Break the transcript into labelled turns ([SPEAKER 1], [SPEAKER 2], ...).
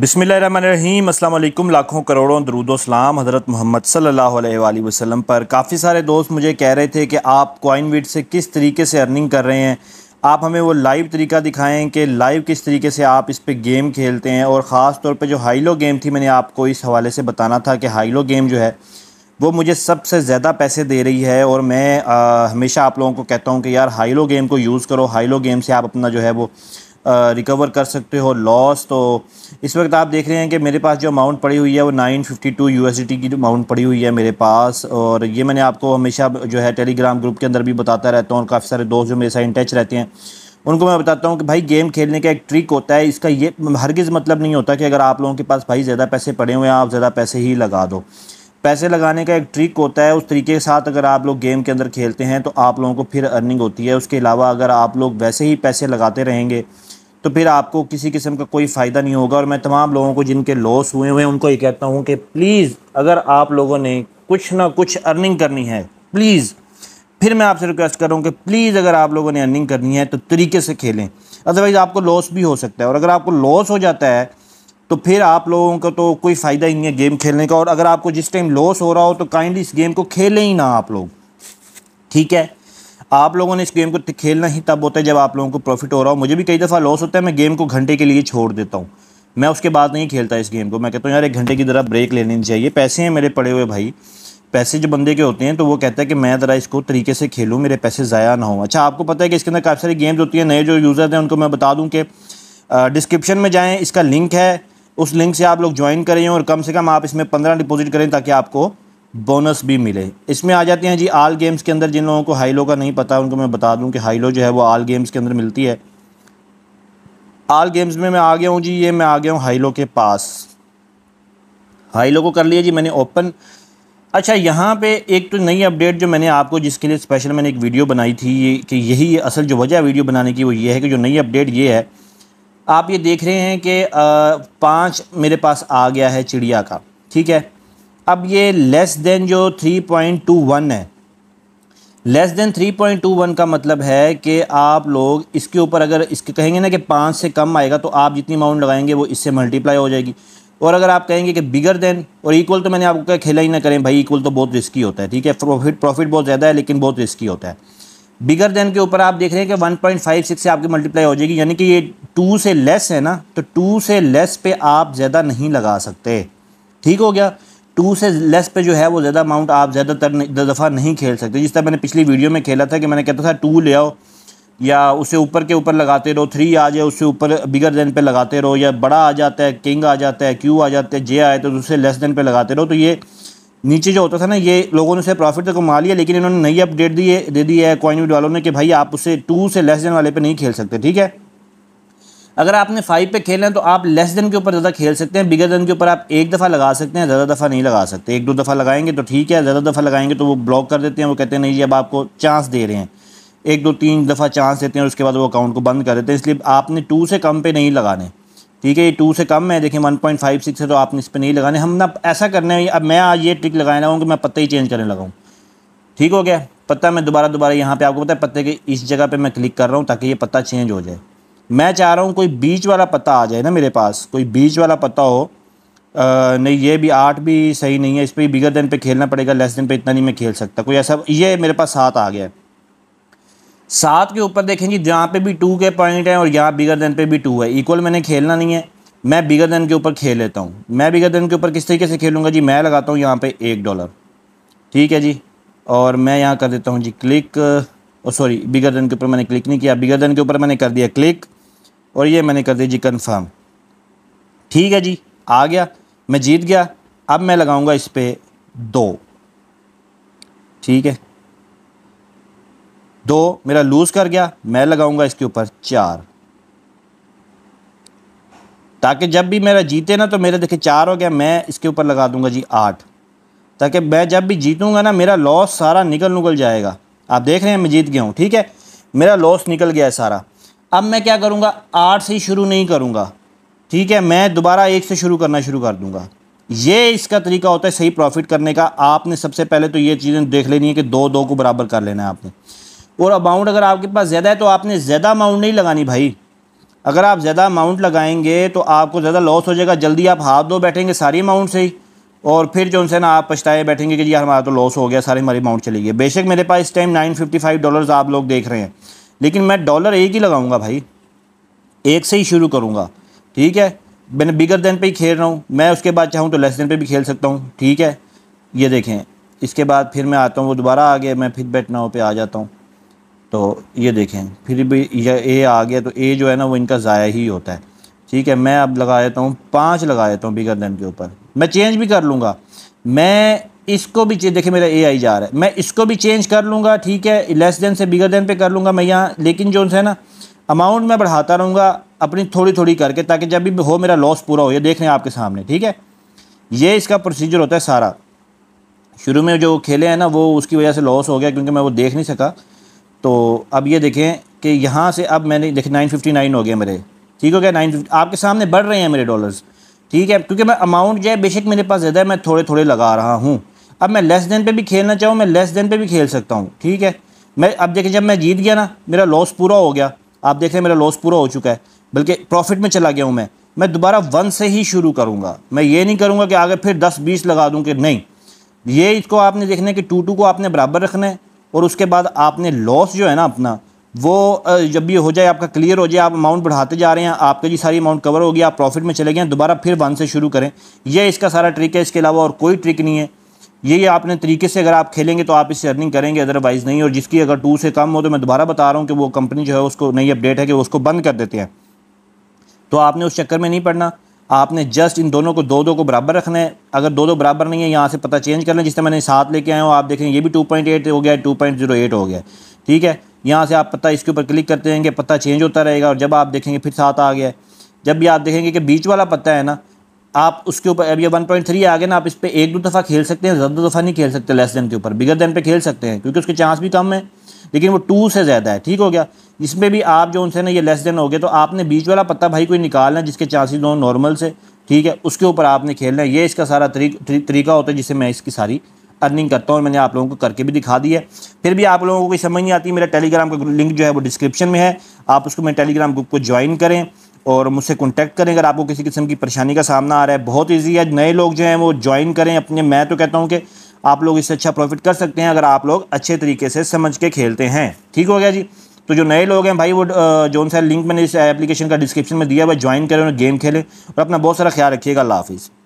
[SPEAKER 1] बिसमीम अल्लाम लाखों करोड़ों दरूदो सलाम हज़रत मोहम्मद सल्लल्लाहु अलैहि वसल्लम पर काफ़ी सारे दोस्त मुझे कह रहे थे कि आप कॉइन से किस तरीके से अर्निंग कर रहे हैं आप हमें वो लाइव तरीका दिखाएं कि लाइव किस तरीके से आप इस पर गेम खेलते हैं और ख़ास तौर पर जो हाईलो गेम थी मैंने आपको इस हवाले से बताना था कि हाईलो गेम जो है वो मुझे सबसे ज़्यादा पैसे दे रही है और मैं आ, हमेशा आप लोगों को कहता हूँ कि यार हाईलो गेम को यूज़ करो हाईलो गेम से आप अपना जो है वो रिकवर कर सकते हो लॉस तो इस वक्त आप देख रहे हैं कि मेरे पास जो अमाउंट पड़ी हुई है वो नाइन फिफ्टी टू यू की अमाउंट पड़ी हुई है मेरे पास और ये मैंने आपको हमेशा जो है टेलीग्राम ग्रुप के अंदर भी बताता रहता हूँ और काफ़ी सारे दोस्त जो मेरे साथ इन टच रहते हैं उनको मैं बताता हूँ कि भाई गेम खेलने का एक ट्रिक होता है इसका ये हरगिज़ मतलब नहीं होता कि अगर आप लोगों के पास भाई ज़्यादा पैसे पड़े हुए हैं आप ज़्यादा पैसे ही लगा दो पैसे लगाने का एक ट्रिक होता है उस तरीके के साथ अगर आप लोग गेम के अंदर खेलते हैं तो आप लोगों को फिर अर्निंग होती है उसके अलावा अगर आप लोग वैसे ही पैसे लगाते रहेंगे तो फिर आपको किसी किस्म का कोई फ़ायदा नहीं होगा और मैं तमाम लोगों को जिनके लॉस हुए हुए हैं उनको ये कहता हूँ कि प्लीज़ अगर आप लोगों ने कुछ ना कुछ अर्निंग करनी है प्लीज़ फिर मैं आपसे रिक्वेस्ट कर रहा हूँ कि प्लीज़ अगर आप लोगों ने अर्निंग करनी है तो तरीके से खेलें अदरवाइज़ आपको लॉस भी हो सकता है और अगर आपको लॉस हो जाता है तो फिर आप लोगों का तो कोई फ़ायदा ही नहीं है गेम खेलने का और अगर आपको जिस टाइम लॉस हो रहा हो तो काइंडली इस गेम को खेलें ही ना आप लोग ठीक है आप लोगों ने इस गेम को खेलना ही तब होता है जब आप लोगों को प्रॉफिट हो रहा हो मुझे भी कई दफ़ा लॉस होता है मैं गेम को घंटे के लिए छोड़ देता हूँ मैं उसके बाद नहीं खेलता इस गेम को मैं कहता हूँ यार एक घंटे की ज़रा ब्रेक ले लेनी चाहिए पैसे हैं मेरे पड़े हुए भाई पैसे जो बंदे के होते हैं तो वो कहता है कि मैं ज़रा इसको तरीके से खेलूँ मेरे पैसे ज़ाया ना हो अच्छा आपको पता है कि इसके अंदर काफ़ी सारी गेम्स होती हैं नए जो यूज़र हैं उनको मैं बता दूँ कि डिस्क्रिप्शन में जाएँ इसका लिंक है उस लिंक से आप लोग ज्वाइन करें और कम से कम आप इसमें पंद्रह डिपोज़िट करें ताकि आपको बोनस भी मिले इसमें आ जाते हैं जी आल गेम्स के अंदर जिन लोगों को हाइलो का नहीं पता उनको मैं बता दूं कि हाईलो जो है वो आल गेम्स के अंदर मिलती है आल गेम्स में मैं आ गया हूँ जी ये मैं आ गया हूँ हाईलो के पास हाई लो को कर लिया जी मैंने ओपन अच्छा यहाँ पे एक तो नई अपडेट जो मैंने आपको जिसके लिए स्पेशल मैंने एक वीडियो बनाई थी कि यही ये असल जो वजह वीडियो बनाने की वो ये है कि जो नई अपडेट ये है आप ये देख रहे हैं कि पाँच मेरे पास आ गया है चिड़िया का ठीक है अब ये लेस देन जो 3.21 है लेस देन 3.21 का मतलब है कि आप लोग इसके ऊपर अगर इसके कहेंगे ना कि पाँच से कम आएगा तो आप जितनी अमाउंट लगाएंगे वो इससे मल्टीप्लाई हो जाएगी और अगर आप कहेंगे कि बिगर देन और इक्वल तो मैंने आपको कहा खेला ही ना करें भाई इक्वल तो बहुत रिस्की होता है ठीक है प्रॉफिट प्रॉफिट बहुत ज़्यादा है लेकिन बहुत रिस्की होता है बिगर देन के ऊपर आप देख रहे हैं कि 1.56 से आपकी मल्टीप्लाई हो जाएगी यानी कि ये टू से लेस है ना तो टू से लेस पे आप ज़्यादा नहीं लगा सकते ठीक हो गया टू से लेस पे जो है वो ज़्यादा अमाउंट आप ज़्यादातर दफ़ा नहीं खेल सकते जिस तरह मैंने पिछली वीडियो में खेला था कि मैंने कहता था टू ले आओ या उससे ऊपर के ऊपर लगाते रहो थ्री आ जाए उससे ऊपर बिगर देन पे लगाते रहो या बड़ा आ जाता है किंग आ जाता है क्यू आ जाता है जे आए तो उससे लेस देन पे लगाते रहो तो ये नीचे जो होता था ना ये लोगों ने उसे प्रॉफिट तो कमा लिया लेकिन इन्होंने नई अपडेट दी दे दी है कॉइन वालों ने कि भाई आप उसे टू से लेस देन वाले पे नहीं खेल सकते ठीक है अगर आपने फाइव पे खेलना है तो आप लेस देन के ऊपर ज़्यादा खेल सकते हैं बिगर देन के ऊपर आप एक दफ़ा लगा सकते हैं ज़्यादा दफ़ा नहीं लगा सकते एक दो दफ़ा लगाएंगे तो ठीक है ज़्यादा दफ़ा लगाएंगे तो वो ब्लॉक कर देते हैं वो कहते हैं नहीं जी अब आपको चांस दे रहे हैं एक दो तीन दफ़ा चांस देते हैं और उसके बाद वो अकाउंट को बंद कर देते हैं इसलिए आपने टू से कम पे नहीं लगाने ठीक है ये टू से कम है देखिए वन पॉइंट फाइव सिक्स है तो आपने इस पर नहीं लगाने हम ना ऐसा करना है अब मैं आज ये ट्रिक लगाने लगाऊँ कि मैं पत्ते ही चेंज करने लगाऊँ ठीक हो गया पत्ता मैं दोबारा दोबारा यहाँ पे आपको पता है पत्ते के इस जगह पे मैं क्लिक कर रहा हूँ ताकि ये पत्ता चेंज हो जाए मैं चाह रहा हूँ कोई बीच वाला पत्ता आ जाए ना मेरे पास कोई बीच वाला पत्ता हो आ, नहीं ये भी आठ भी सही नहीं है इस पर बिगर देन पे खेलना पड़ेगा लेस देन पे इतना नहीं मैं खेल सकता कोई ऐसा ये मेरे पास सात आ गया है सात के ऊपर देखें जी जहाँ पे भी टू के पॉइंट हैं और यहाँ बिगर देन पे भी टू है इक्वल मैंने खेलना नहीं है मैं बिगर देन के ऊपर खेल लेता हूँ मैं बिगर देन के ऊपर किस तरीके से खेलूँगा जी मैं लगाता हूँ यहाँ पर एक डॉलर ठीक है जी और मैं यहाँ कर देता हूँ जी क्लिक सॉरी बिगर देन के ऊपर मैंने क्लिक नहीं किया बिगर देन के ऊपर मैंने कर दिया क्लिक और ये मैंने कर दी जी कन्फर्म ठीक है जी आ गया मैं जीत गया अब मैं लगाऊंगा इस पर दो ठीक है दो मेरा लूज़ कर गया मैं लगाऊंगा इसके ऊपर चार ताकि जब भी मेरा जीते ना तो मेरा देखिए चार हो गया मैं इसके ऊपर लगा दूंगा जी आठ ताकि मैं जब भी जीतूंगा ना मेरा लॉस सारा निकल निकल जाएगा आप देख रहे हैं मैं जीत गया हूँ ठीक है मेरा लॉस निकल गया है सारा अब मैं क्या करूँगा आठ से शुरू नहीं करूँगा ठीक है मैं दोबारा एक से शुरू करना शुरू कर दूँगा ये इसका तरीका होता है सही प्रॉफिट करने का आपने सबसे पहले तो ये चीज़ें देख लेनी है कि दो दो को बराबर कर लेना है आपने और अमाउंट अगर आपके पास ज़्यादा है तो आपने ज़्यादा अमाउंट नहीं लगानी भाई अगर आप ज़्यादा अमाउंट लगाएंगे तो आपको ज़्यादा लॉस हो जाएगा जल्दी आप हाथ दो बैठेंगे सारी अमाउंट से ही और फिर जो उनसे ना आप पछताए बैठेंगे कि जी हमारा तो लॉस हो गया सारे हमारी अमाउंट चली गई बेशक मेरे पास इस time nine fifty five dollars आप लोग देख रहे हैं लेकिन मैं डॉलर एक ही लगाऊंगा भाई एक से ही शुरू करूँगा ठीक है मैंने बिगर देन पे ही खेल रहा हूँ मैं उसके बाद चाहूँ तो लेस देन पे भी खेल सकता हूँ ठीक है ये देखें इसके बाद फिर मैं आता हूँ वो दोबारा आ गया मैं फिर बैठना नाव पे आ जाता हूँ तो ये देखें फिर भी ये ए आ गया तो ए जो है ना वो इनका ज़ाया ही होता है ठीक है मैं अब लगा देता हूँ पाँच लगा देता हूँ बिगर देन के ऊपर मैं चेंज भी कर लूँगा मैं इसको भी देखिए मेरा ए आई जा रहा है मैं इसको भी चेंज कर लूँगा ठीक है लेस देन से बिगर देन पे कर लूँगा मैं यहाँ लेकिन जो है ना अमाउंट मैं बढ़ाता रहूँगा अपनी थोड़ी थोड़ी करके ताकि जब भी हो मेरा लॉस पूरा हो ये देख रहे हैं आपके सामने ठीक है ये इसका प्रोसीजर होता है सारा शुरू में जो खेले हैं ना वो उसकी वजह से लॉस हो गया क्योंकि मैं वो देख नहीं सका तो अब ये देखें कि यहाँ से अब मैंने देखे नाइन फिफ्टी नाइन हो गया मेरे ठीक हो गया नाइन आपके सामने बढ़ रहे हैं मेरे डॉलर्स ठीक है क्योंकि मैं अमाउंट जो है बेशक मेरे पास ज़्यादा है मैं थोड़े थोड़े लगा रहा हूँ अब मैं लेस देन पे भी खेलना चाहूँ मैं लेस देन पे भी खेल सकता हूँ ठीक है मैं अब देखें जब मैं जीत गया ना मेरा लॉस पूरा हो गया आप देख रहे हैं मेरा लॉस पूरा हो चुका है बल्कि प्रॉफिट में चला गया हूँ मैं मैं दोबारा वन से ही शुरू करूँगा मैं ये नहीं करूँगा कि आगे फिर दस बीस लगा दूँ कि नहीं ये इसको आपने देखना है कि टू टू को आपने बराबर रखना है और उसके बाद आपने लॉस जो है ना अपना वो जब भी हो जाए आपका क्लियर हो जाए आप अमाउंट बढ़ाते जा रहे हैं आपका जी सारी अमाउंट कवर होगी आप प्रॉफिट में चले गए दोबारा फिर वन से शुरू करें यह इसका सारा ट्रिक है इसके अलावा और कोई ट्रिक नहीं है ये ये आपने तरीके से अगर आप खेलेंगे तो आप इससे अर्निंग करेंगे अदरवाइज़ नहीं और जिसकी अगर टू से कम हो तो मैं दोबारा बता रहा हूँ कि वो कंपनी जो है उसको नई अपडेट है कि उसको बंद कर देते हैं तो आपने उस चक्कर में नहीं पढ़ना आपने जस्ट इन दोनों को दो दो को बराबर रखना है अगर दो दो बराबर नहीं है यहाँ से पता चेंज कर लें जिससे मैंने साथ लेके आया हूँ आप देखें ये भी टू पॉइंट एट हो गया टू पॉइंट जीरो एट हो गया ठीक है यहाँ से आप पता इसके ऊपर क्लिक करते रहेंगे पता चेंज होता रहेगा और जब आप देखेंगे फिर साथ आ गया जब भी आप देखेंगे कि बीच वाला पत्ता है ना आप उसके ऊपर अब ये वन पॉइंट थ्री आगे ना आप इस पर एक दो दफ़ा खेल सकते हैं ज़्यादा दफ़ा नहीं खेल सकते लेस देन के ऊपर बिगर देन पे खेल सकते हैं क्योंकि उसके चांस भी कम है लेकिन वो टू से ज़्यादा है ठीक हो गया इसमें भी आप जो उनसे ना ये लेस देन हो गए तो आपने बीच वाला पत्ता भाई कोई निकालना जिसके चांसेस दो नॉर्मल से ठीक है उसके ऊपर आपने खेलना है ये इसका सारा तरीका होता है जिससे मैं इसकी सारी अर्निंग करता हूँ और मैंने आप लोगों को करके भी दिखा दिया है फिर भी आप लोगों को कोई समझ नहीं आती मेरा टेलीग्राम का लिंक जो है वो डिस्क्रिप्शन में है आप उसको मेरे टेलीग्राम ग्रुप को ज्वाइन करें और मुझसे कॉन्टैक्ट करें अगर आपको किसी किस्म की परेशानी का सामना आ रहा है बहुत ईजी है नए लोग जो हैं वो ज्वाइन करें अपने मैं तो कहता हूँ कि आप लोग इससे अच्छा प्रॉफिट कर सकते हैं अगर आप लोग अच्छे तरीके से समझ के खेलते हैं ठीक हो गया जी तो जो नए लोग हैं भाई वो जो सा लिंक मैंने इस एप्लीकेशन का डिस्क्रिप्शन में दिया वह ज्वाइन करें और गेम खेलें और अपना बहुत सारा ख्याल रखिएगा अल्लाह हाफिज़